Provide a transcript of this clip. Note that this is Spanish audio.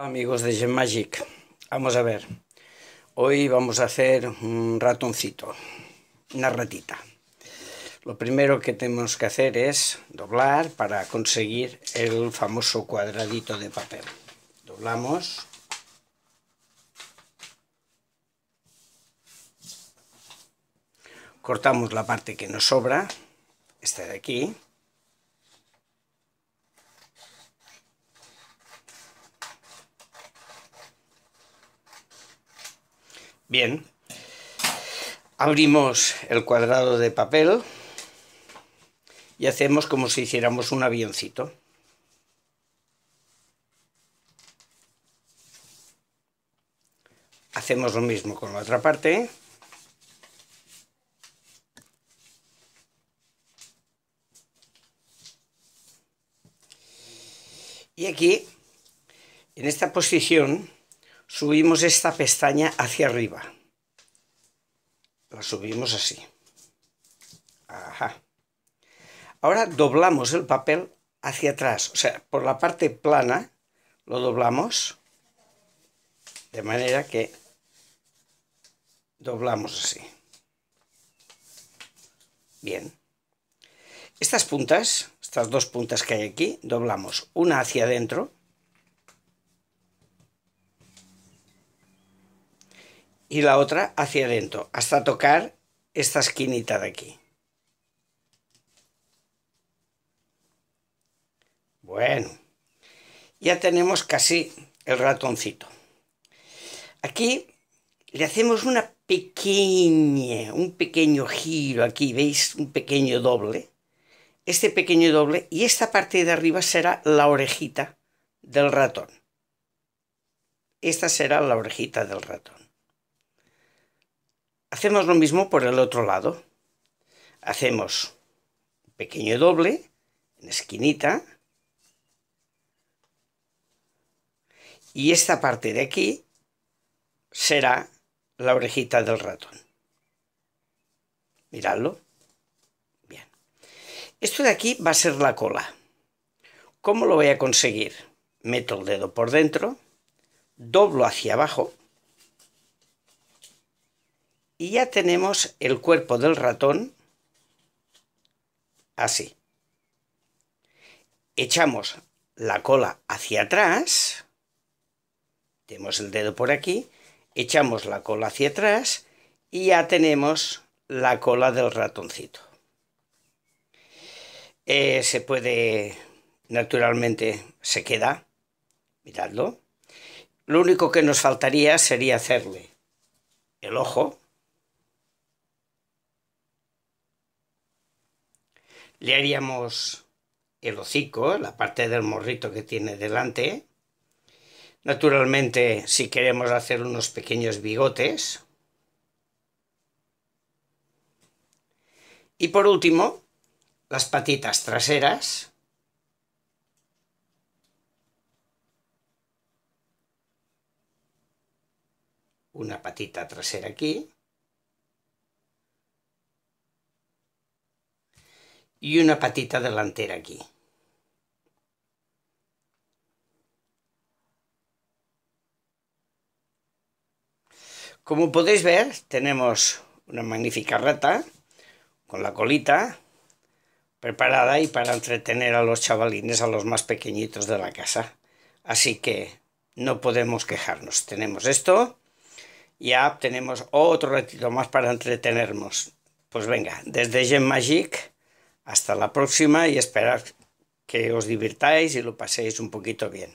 Amigos de Gen Magic, vamos a ver. Hoy vamos a hacer un ratoncito, una ratita. Lo primero que tenemos que hacer es doblar para conseguir el famoso cuadradito de papel. Doblamos. Cortamos la parte que nos sobra, esta de aquí. Bien. Abrimos el cuadrado de papel y hacemos como si hiciéramos un avioncito. Hacemos lo mismo con la otra parte. Y aquí, en esta posición, subimos esta pestaña hacia arriba. La subimos así. Ahora doblamos el papel hacia atrás, o sea, por la parte plana lo doblamos de manera que doblamos así. Bien. Estas puntas, estas dos puntas que hay aquí, doblamos una hacia adentro y la otra hacia adentro, hasta tocar esta esquinita de aquí. Bueno, ya tenemos casi el ratoncito. Aquí le hacemos una pequeña, un pequeño giro aquí, ¿veis? Un pequeño doble. Este pequeño doble y esta parte de arriba será la orejita del ratón. Esta será la orejita del ratón. Hacemos lo mismo por el otro lado. Hacemos un pequeño doble en esquinita. Y esta parte de aquí será la orejita del ratón. Miradlo. Bien. Esto de aquí va a ser la cola. ¿Cómo lo voy a conseguir? Meto el dedo por dentro, doblo hacia abajo y ya tenemos el cuerpo del ratón así. Echamos la cola hacia atrás, tenemos el dedo por aquí, echamos la cola hacia atrás y ya tenemos la cola del ratoncito. Eh, se puede, naturalmente, se queda, miradlo. Lo único que nos faltaría sería hacerle el ojo, le haríamos el hocico, la parte del morrito que tiene delante. Naturalmente, si queremos hacer unos pequeños bigotes. Y por último, las patitas traseras. Una patita trasera aquí. y una patita delantera aquí. Como podéis ver, tenemos una magnífica rata con la colita preparada y para entretener a los chavalines, a los más pequeñitos de la casa. Así que no podemos quejarnos. Tenemos esto, ya tenemos otro ratito más para entretenernos. Pues venga, desde Gem Magic hasta la próxima y esperad que os divirtáis y lo paséis un poquito bien.